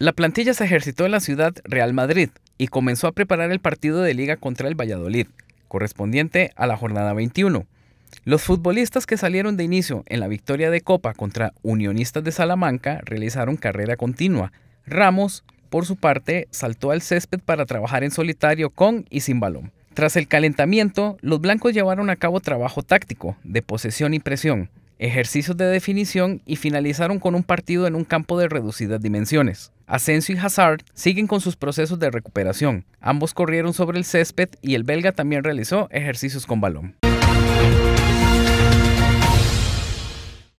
La plantilla se ejercitó en la ciudad Real Madrid y comenzó a preparar el partido de liga contra el Valladolid, correspondiente a la jornada 21. Los futbolistas que salieron de inicio en la victoria de Copa contra Unionistas de Salamanca realizaron carrera continua. Ramos, por su parte, saltó al césped para trabajar en solitario con y sin balón. Tras el calentamiento, los blancos llevaron a cabo trabajo táctico, de posesión y presión, ejercicios de definición y finalizaron con un partido en un campo de reducidas dimensiones. Asensio y Hazard siguen con sus procesos de recuperación. Ambos corrieron sobre el césped y el belga también realizó ejercicios con balón.